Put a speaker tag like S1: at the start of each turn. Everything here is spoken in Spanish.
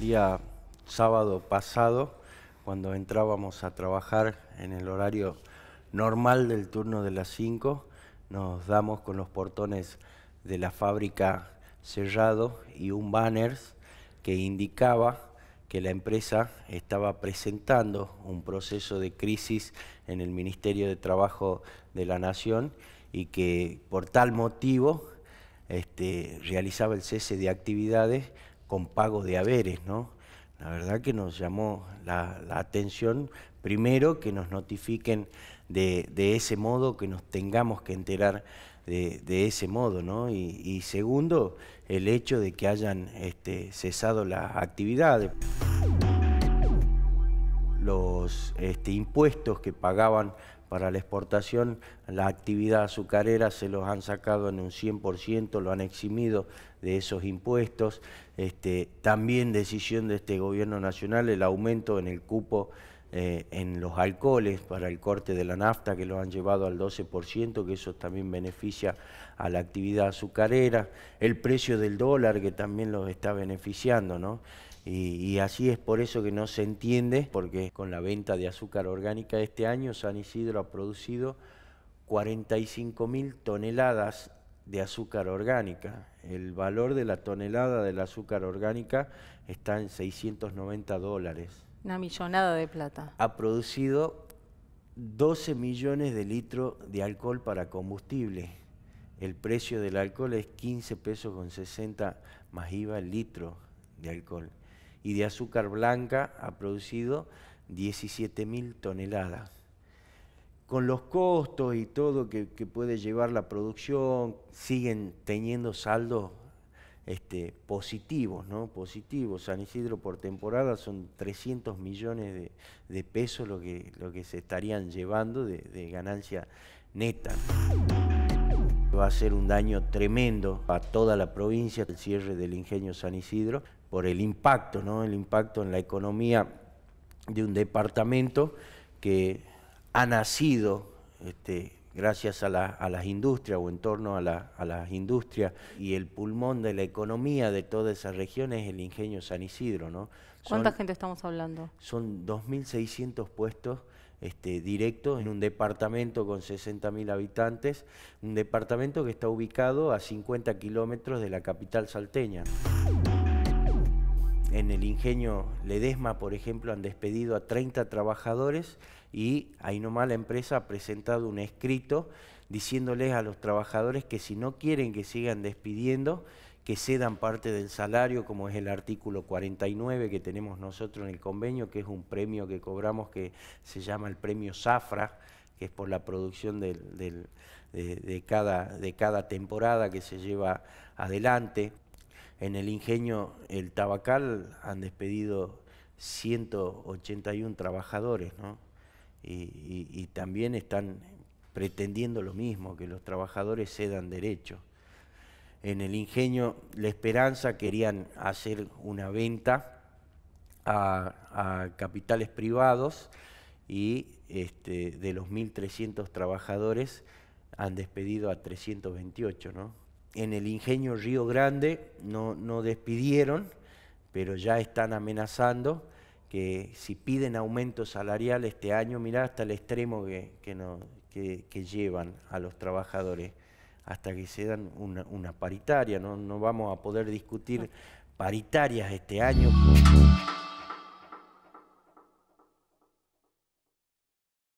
S1: el día sábado pasado, cuando entrábamos a trabajar en el horario normal del turno de las 5, nos damos con los portones de la fábrica cerrados y un banner que indicaba que la empresa estaba presentando un proceso de crisis en el Ministerio de Trabajo de la Nación y que por tal motivo este, realizaba el cese de actividades con pago de haberes, ¿no? La verdad que nos llamó la, atención, primero, que nos notifiquen de, ese modo, que nos tengamos que enterar de, ese modo, ¿no? Y, segundo, el hecho de que hayan este, cesado las actividades los este, impuestos que pagaban para la exportación, la actividad azucarera se los han sacado en un 100%, lo han eximido de esos impuestos. Este, también decisión de este gobierno nacional el aumento en el cupo eh, en los alcoholes para el corte de la nafta que lo han llevado al 12%, que eso también beneficia a la actividad azucarera, el precio del dólar que también los está beneficiando, ¿no? Y, y, así es por eso que no se entiende, porque con la venta de azúcar orgánica este año San Isidro ha producido 45.000 mil toneladas de azúcar orgánica. El valor de la tonelada del azúcar orgánica está en 690 dólares. Una millonada de plata. Ha producido 12 millones de litros de alcohol para combustible. El precio del alcohol es 15 pesos con 60 más IVA el litro de alcohol. Y de azúcar blanca ha producido 17 mil toneladas. Con los costos y todo que, puede llevar la producción, siguen teniendo saldos este, positivos, ¿no? Positivos. San Isidro por temporada son 300 millones de, pesos lo que, se estarían llevando de, ganancia neta. Va a ser un daño tremendo a toda la provincia el cierre del ingenio San Isidro por el impacto, ¿no? El impacto en la economía de un departamento que ha nacido este, gracias a, las industrias o en torno a, las industrias. Y el pulmón de la economía de toda esa región es el ingenio San Isidro. ¿no? ¿Cuánta gente estamos hablando? Son 2.600 puestos este, directos en un departamento con 60.000 habitantes, un departamento que está ubicado a 50 kilómetros de la capital salteña en el ingenio Ledesma, por ejemplo, han despedido a 30 trabajadores y ahí nomás la empresa ha presentado un escrito diciéndoles a los trabajadores que si no quieren que sigan despidiendo, que cedan parte del salario, como es el artículo 49 que tenemos nosotros en el convenio, que es un premio que cobramos que se llama el premio Zafra, que es por la producción de cada temporada que se lleva adelante. En el ingenio El Tabacal han despedido 181 trabajadores, ¿no? y, también están pretendiendo lo mismo, que los trabajadores cedan derecho. En el ingenio La Esperanza querían hacer una venta a, capitales privados y este, de los 1.300 trabajadores han despedido a 328, ¿no? en el ingenio Río Grande no, despidieron, pero ya están amenazando que si piden aumento salarial este año, mirá hasta el extremo que, llevan a los trabajadores, hasta que se dan una, paritaria, no vamos a poder discutir paritarias este año.